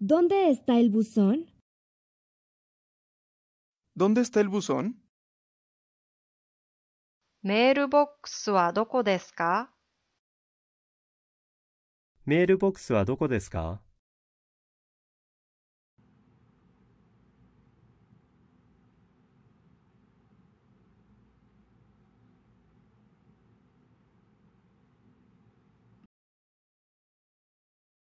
¿Dónde está el buzón? ¿Dónde está el buzón? ¿Mailbox wa doko desu ka? ¿Mailbox wa doko desu